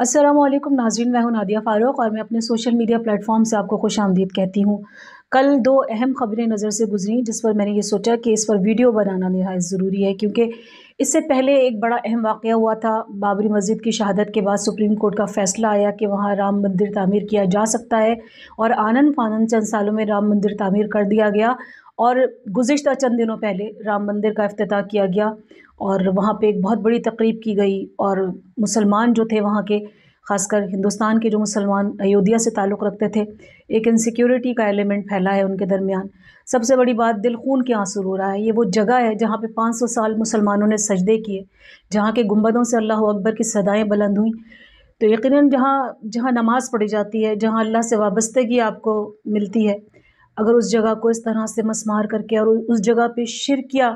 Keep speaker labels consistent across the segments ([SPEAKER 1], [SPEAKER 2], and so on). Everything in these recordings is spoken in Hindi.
[SPEAKER 1] असलम नाजीन मैं हूं नादिया फ़ारूक और मैं अपने सोशल मीडिया प्लेटफॉर्म से आपको खुश आमदीद कहती हूँ कल दो अहम खबरें नज़र से गुजरी जिस पर मैंने ये सोचा कि इस पर वीडियो बनाना नहायत ज़रूरी है क्योंकि इससे पहले एक बड़ा अहम वाक़ हुआ था बाबरी मस्जिद की शहादत के बाद सुप्रीम कोर्ट का फ़ैसला आया कि वहाँ राम मंदिर तामीर किया जा सकता है और आनंद फानंद चंद सालों में राम मंदिर तामीर कर दिया गया और गुज्त चंद दिनों पहले राम मंदिर का अफ्ताह किया गया और वहाँ पे एक बहुत बड़ी तकरीब की गई और मुसलमान जो थे वहाँ के खासकर हिंदुस्तान के जो मुसलमान अयोध्या से ताल्लुक़ रखते थे एक इनसिक्योरिटी का एलिमेंट फैला है उनके दरमियान सबसे बड़ी बात दिल खून के आंसू रो रहा है ये वो जगह है जहाँ पे 500 साल मुसलमानों ने सजदे किए जहाँ के गुम्बदों से अल्लाह अकबर की सदाएँ बुलंद हुई तो यकीन जहाँ जहाँ नमाज़ पढ़ी जाती है जहाँ अल्लाह से वाबस्तगी आपको मिलती है अगर उस जगह को इस तरह से मसमार करके और उस जगह पर शिरकिया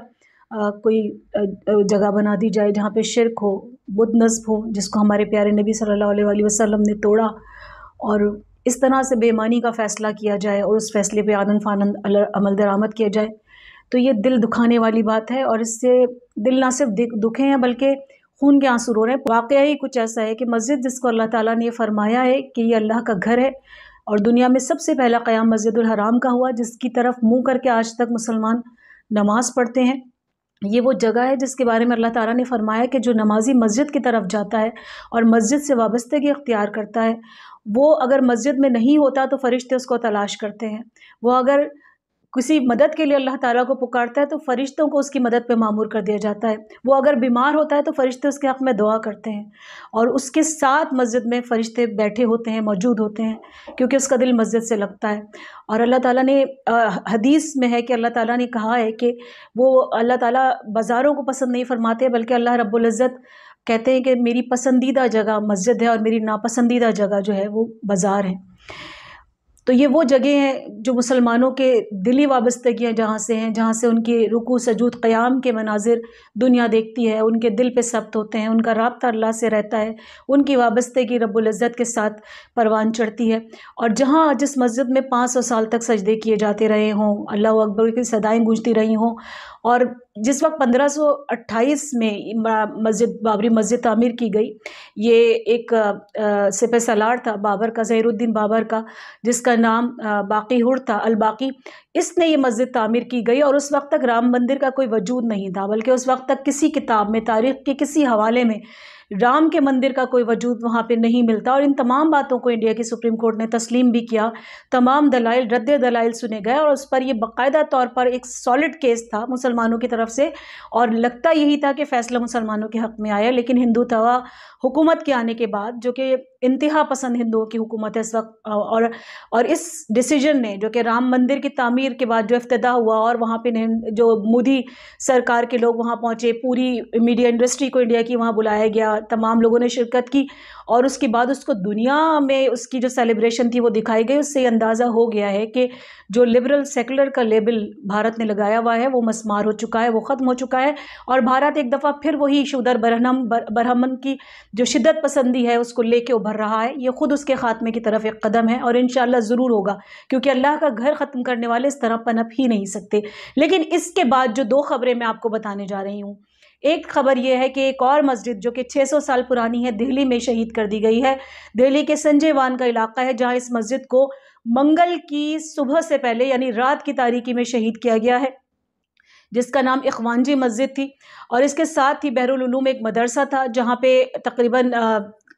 [SPEAKER 1] कोई जगह बना दी जाए जहाँ पर शिरक हो बुद्ध नस्ब हो जिसको हमारे प्यारे नबी सल्लल्लाहु अलैहि वसल्लम ने तोड़ा और इस तरह से बेमानी का फ़ैसला किया जाए और उस फैसले पे आनंद फानंद अमल दरामद किया जाए तो ये दिल दुखाने वाली बात है और इससे दिल ना सिर्फ दुखे हैं बल्कि खून के आंसू रो रहे हैं वाक़ ही कुछ ऐसा है कि मस्जिद जिसको अल्लाह ताला ने फरमाया है कि ये अल्लाह का घर है और दुनिया में सबसे पहला क़याम मस्जिद हराम का हुआ जिसकी तरफ मुंह करके आज तक मुसलमान नमाज़ पढ़ते हैं ये वो जगह है जिसके बारे में अल्लाह ताला ने फरमाया कि जो नमाजी मस्जिद की तरफ जाता है और मस्जिद से वाबस्तगी अख्तियार करता है वो अगर मस्जिद में नहीं होता तो फरिश्ते उसको तलाश करते हैं वो अगर किसी मदद के लिए अल्लाह ताला को पुकारता है तो फरिश्तों को उसकी मदद पे मामूर कर दिया जाता है वो अगर बीमार होता है तो फरिश्ते उसके हक़ में दुआ करते हैं और उसके साथ मस्जिद में फरिश्ते बैठे होते हैं मौजूद होते हैं क्योंकि उसका दिल मस्जिद से लगता है और अल्लाह ताला ने हदीस में है कि अल्लाह ताला ने कहा है कि वो अल्लाह ताला बाज़ारों को पसंद नहीं फरमाते बल्कि अल्लाह रब्ज़त कहते हैं कि मेरी पसंदीदा जगह मस्जिद है और मेरी नापसंदीदा जगह जो है वो बाज़ार है तो ये वो जगह हैं जो मुसलमानों के दिली वाबस्तगियाँ जहाँ से हैं जहाँ से उनके रुकू सजूद क़याम के मनाजिर दुनिया देखती है उनके दिल पे सब्त होते हैं उनका रबता अल्लाह से रहता है उनकी वाबस्तगी रब्ज़त के साथ परवान चढ़ती है और जहाँ जिस मस्जिद में पाँच सौ साल तक सजदे किए जाते रहे हों अल्लाह अकबर की सदाएँ गूंजती रही हों और जिस वक्त 1528 में मस्जिद बाबरी मस्जिद तामीर की गई ये एक सिपह सलार था बाबर का ज़हरुद्दीन बाबर का जिसका उसका नाम बाकी हुर था अलबाकी इसने ये मस्जिद तामीर की गई और उस वक्त तक राम मंदिर का कोई वजूद नहीं था बल्कि उस वक्त तक किसी किताब में तारीख़ के किसी हवाले में राम के मंदिर का कोई वजूद वहाँ पे नहीं मिलता और इन तमाम बातों को इंडिया की सुप्रीम कोर्ट ने तस्लीम भी किया तमाम दलाइल रद्द दलाइल सुने गए और उस पर यह बाकायदा तौर पर एक सॉलिड केस था मुसलमानों की तरफ से और लगता यही था कि फ़ैसला मुसलमानों के हक़ में आया लेकिन हिंदू तवा हुकूमत के आने के बाद जो कि इंतहा पसंद हिंदुओं की हुकूमत है इस वक्त और और इस डिसीजन ने जो कि राम मंदिर की तामीर कश्मीर के बाद जो अफ्तः हुआ और वहाँ पे जो मोदी सरकार के लोग वहाँ पहुँचे पूरी मीडिया इंडस्ट्री को इंडिया की वहाँ बुलाया गया तमाम लोगों ने शिरकत की और उसके बाद उसको दुनिया में उसकी जो सेलिब्रेशन थी वो दिखाई गई उससे अंदाज़ा हो गया है कि जो लिबरल सेकुलर का लेबल भारत ने लगाया हुआ है वो मसमार हो चुका है वो ख़त्म हो चुका है और भारत एक दफ़ा फिर वही शुदर बरहनम बरहमन की जो शिदत पसंदी है उसको लेके उभर रहा है ये ख़ुद उसके ख़ात्मे की तरफ एक कदम है और इन ज़रूर होगा क्योंकि अल्लाह का घर ख़त्म करने वाले इस तरह पनप ही नहीं सकते लेकिन इसके बाद जो दो खबरें मैं आपको बताने जा रही हूँ एक खबर यह है कि एक और मस्जिद जो कि 600 साल पुरानी है दिल्ली में शहीद कर दी गई है दिल्ली के संजय वान का इलाका है जहां इस मस्जिद को मंगल की सुबह से पहले यानी रात की तारीकी में शहीद किया गया है जिसका नाम इखवानजी मस्जिद थी और इसके साथ ही बहरुलूम एक मदरसा था जहाँ पे तकरीबन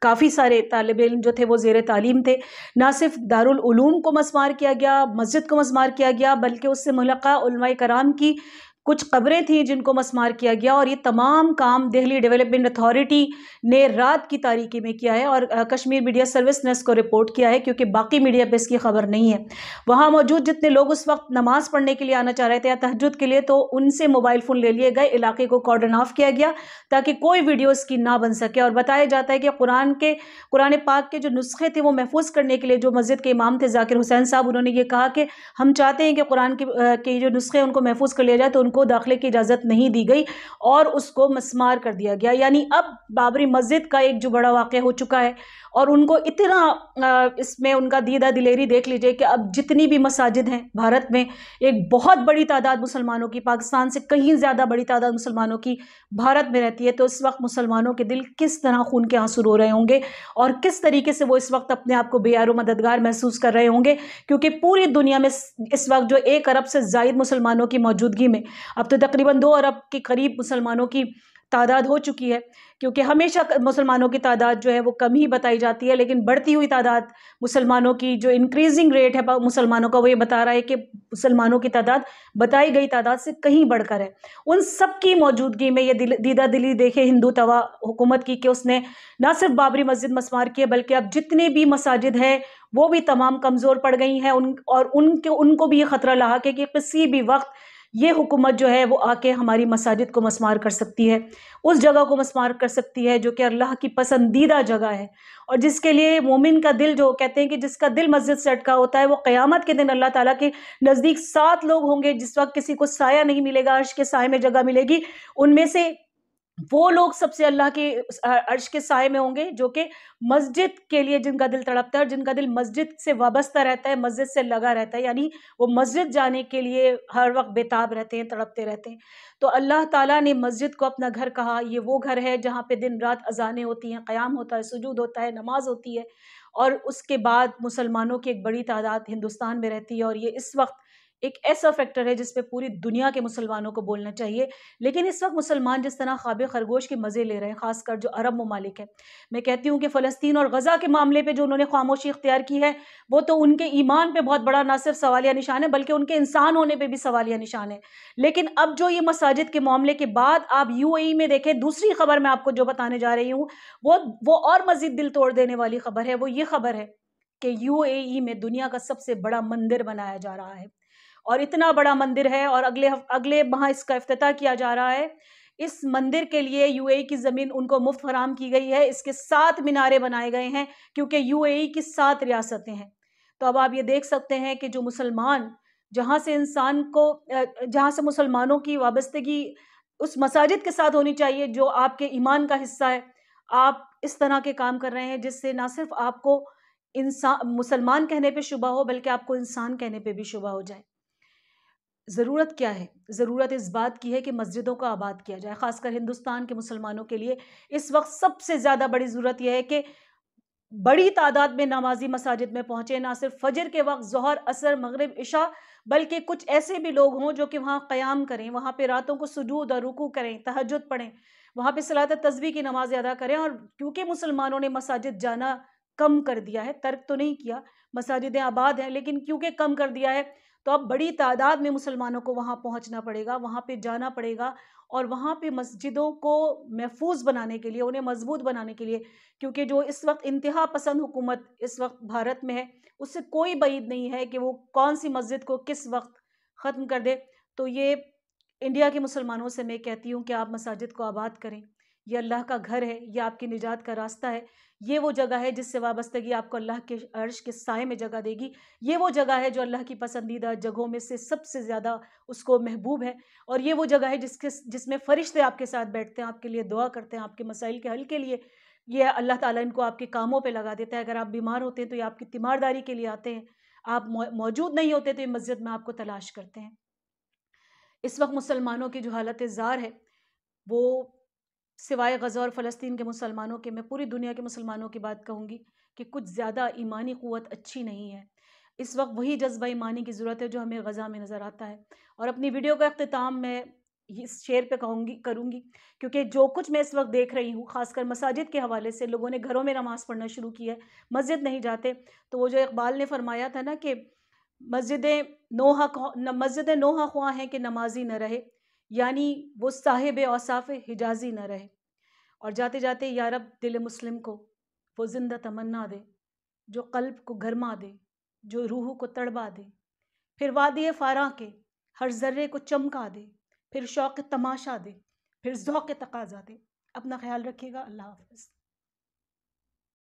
[SPEAKER 1] काफ़ी सारे तालब इम जो थे वो ज़ेर तालीम थे ना सिर्फ दारुलूम को मसमार किया गया मस्जिद को मसमार किया गया बल्कि उससे मुलका कराम की कुछ कब्रें थीं जिनको मसमार किया गया और ये तमाम काम दिल्ली डेवलपमेंट अथॉरिटी ने रात की तारीखी में किया है और कश्मीर मीडिया सर्विस ने इसको रिपोर्ट किया है क्योंकि बाकी मीडिया पर इसकी खबर नहीं है वहाँ मौजूद जितने लोग उस वक्त नमाज़ पढ़ने के लिए आना चाह रहे थे या तहजद के लिए तो उनसे मोबाइल फ़ोन ले लिए गए इलाके को कॉर्डन ऑफ किया गया ताकि कोई वीडियो इसकी ना बन सके और बताया जाता है कि कुरान के कुरान पाक के जो नुस्खे थे वो महफूज करने के लिए जो मस्जिद के इमाम थे जाकिर हुसैन साहब उन्होंने ये कहा कि हम चाहते हैं कि कुरान के, जो नुस्खे उनको महफूज कर लिया जाए तो उनको दाखिले की इजाज़त नहीं दी गई और उसको मस्मार कर दिया गया यानी अब बाबरी मस्जिद का एक जो बड़ा वाक़ हो चुका है और उनको इतना इसमें उनका दीदा दिलेरी देख लीजिए कि अब जितनी भी मसाजिद हैं भारत में एक बहुत बड़ी तादाद मुसलमानों की पाकिस्तान से कहीं ज़्यादा बड़ी तादाद मुसलमानों की भारत में रहती है तो इस वक्त मुसलमानों के दिल किस तरह खून के आंसू रो रहे होंगे और किस तरीके से वो इस वक्त अपने आप को बेयर मददगार महसूस कर रहे होंगे क्योंकि पूरी दुनिया में इस वक्त जो एक अरब से जायद मुसलमानों की मौजूदगी में अब तो तकरीबन दो अरब के करीब मुसलमानों की तादाद हो चुकी है क्योंकि हमेशा मुसलमानों की तादाद जो है वो कम ही बताई जाती है लेकिन बढ़ती हुई तादाद मुसलमानों की जो इंक्रीजिंग रेट है मुसलमानों का वो ये बता रहा है कि मुसलमानों की तादाद बताई गई तादाद से कहीं बढ़कर है उन सब की मौजूदगी में ये दिल, दीदा दिली देखे हिंदू तवा हुकूमत की कि उसने ना सिर्फ बाबरी मस्जिद मसमार की है बल्कि अब जितने भी मसाजिद हैं वो भी तमाम कमज़ोर पड़ गई हैं उन और उनके उनको भी ये ख़तरा है कि किसी भी वक्त ये हुकूमत जो है वो आके हमारी मसाजिद को मसमार कर सकती है उस जगह को मसमार कर सकती है जो कि अल्लाह की पसंदीदा जगह है और जिसके लिए मोमिन का दिल जो कहते हैं कि जिसका दिल मस्जिद से अटका होता है वो क़यामत के दिन अल्लाह ताला के नज़दीक सात लोग होंगे जिस वक्त किसी को साया नहीं मिलेगा अर्श के साय में जगह मिलेगी उनमें से वो लोग सबसे अल्लाह के अर्श के साय में होंगे जो कि मस्जिद के लिए जिनका दिल तड़पता है और जिनका दिल मस्जिद से वाबस्ता रहता है मस्जिद से लगा रहता है यानी वो मस्जिद जाने के लिए हर वक्त बेताब रहते हैं तड़पते रहते हैं तो अल्लाह ताला ने मस्जिद को अपना घर कहा ये वो घर है जहाँ पे दिन रात अजानें होती हैं क़्याम होता है सजूद होता है नमाज होती है और उसके बाद मुसलमानों की एक बड़ी तादाद हिंदुस्तान में रहती है और ये इस वक्त एक ऐसा फैक्टर है जिसपे पूरी दुनिया के मुसलमानों को बोलना चाहिए लेकिन इस वक्त मुसलमान जिस तरह खाब खरगोश के मज़े ले रहे हैं खासकर जो अरब ममालिक है मैं कहती हूँ कि फ़लस्तीन और गज़ा के मामले पर जो उन्होंने खामोशी इख्तियार की है वो तो उनके ईमान पर बहुत बड़ा ना सिर्फ सवालिया निशान है बल्कि उनके इंसान होने पर भी सवालिया निशान है लेकिन अब जो ये मसाजिद के मामले के बाद आप यू ए e में देखें दूसरी खबर मैं आपको जो बताने जा रही हूँ वो वो और मज़ीद दिल तोड़ देने वाली खबर है वो ये खबर है कि यूएई e में दुनिया का सबसे बड़ा मंदिर बनाया जा रहा है और इतना बड़ा मंदिर है और अगले अगले माह इसका अफ्ताह किया जा रहा है इस मंदिर के लिए यूएई की ज़मीन उनको मुफ्त फराम की गई है इसके सात मीनारे बनाए गए हैं क्योंकि यूएई की सात रियासतें हैं तो अब आप ये देख सकते हैं कि जो मुसलमान जहाँ से इंसान को जहाँ से मुसलमानों की वाबस्तगी उस मसाजिद के साथ होनी चाहिए जो आपके ईमान का हिस्सा है आप इस तरह के काम कर रहे हैं जिससे ना सिर्फ आपको इंसान मुसलमान कहने पे शुबा हो बल्कि आपको इंसान कहने पे भी शुबा हो जाए ज़रूरत क्या है ज़रूरत इस बात की है कि मस्जिदों को आबाद किया जाए ख़ासकर हिंदुस्तान के मुसलमानों के लिए इस वक्त सबसे ज़्यादा बड़ी ज़रूरत यह है कि बड़ी तादाद में नमाजी मसाजिद में पहुँचे ना सिर्फ फजर के वक्त जहर असर मगरब इशा बल्कि कुछ ऐसे भी लोग हों जो कि वहाँ क्याम करें वहाँ पर रातों को सजूद और रुकू करें तहजद पढ़ें वहाँ पर सलात तस्वी की नमाज अदा करें और क्योंकि मुसलमानों ने मसाजिद जाना कम कर दिया है तर्क तो नहीं किया मसाजिदें आबाद हैं लेकिन क्योंकि कम कर दिया है तो अब बड़ी तादाद में मुसलमानों को वहाँ पहुँचना पड़ेगा वहाँ पे जाना पड़ेगा और वहाँ पे मस्जिदों को महफूज बनाने के लिए उन्हें मजबूत बनाने के लिए क्योंकि जो इस वक्त इंतहा पसंद हुकूमत इस वक्त भारत में है उससे कोई बईद नहीं है कि वो कौन सी मस्जिद को किस वक्त ख़त्म कर दे तो ये इंडिया के मुसलमानों से मैं कहती हूँ कि आप मसाजिद को आबाद करें ये अल्लाह का घर है ये आपकी निजात का रास्ता है ये वो जगह है जिससे वाबस्तगी आपको अल्लाह के अर्श के साय में जगह देगी ये वो जगह है जो अल्लाह की पसंदीदा जगहों में से सबसे ज़्यादा उसको महबूब है और ये वो जगह है जिसके जिसमें फ़रिश्ते आपके साथ बैठते हैं आपके लिए दुआ करते हैं आपके मसाइल के हल के लिए ये अल्लाह ताला इनको आपके कामों पे लगा देता है अगर आप बीमार होते हैं तो ये आपकी तीमारदारी के लिए आते हैं आप मौजूद नहीं होते तो ये मस्जिद में आपको तलाश करते हैं इस वक्त मुसलमानों की जो हालत ज़ार है वो सिवाय गज़ा और फ़लस्तीन के मुसलमानों के मैं पूरी दुनिया के मुसलमानों की बात कहूँगी कि कुछ ज़्यादा ईमानी क़वत अच्छी नहीं है इस वक्त वही जज्बा ईमानी की ज़रूरत है जो हमें गज़ा में नज़र आता है और अपनी वीडियो का अख्ताम मैं इस शेर पे कहूँगी करूँगी क्योंकि जो कुछ मैं इस वक्त देख रही हूँ खासकर मसाजिद के हवाले से लोगों ने घरों में नमाज़ पढ़ना शुरू की है मस्जिद नहीं जाते तो वो जो इकबाल ने फरमाया था ना कि मस्जिदें नोहा मस्जिदें नोहा ख्वा हैं कि नमाजी न रहे यानी वो साहिब औसाफ हिजाजी न रहे और जाते जाते यारब दिल मुस्लिम को वो ज़िंदा तमन्ना दे जो कल्ब को गरमा दे जो रूह को तड़बा दे फिर वादिय फ़ारा के हर जर्रे को चमका दे फिर शौक़ तमाशा दे फिर ओक़ तकाजा दे अपना ख्याल रखिएगा अल्लाह हाफ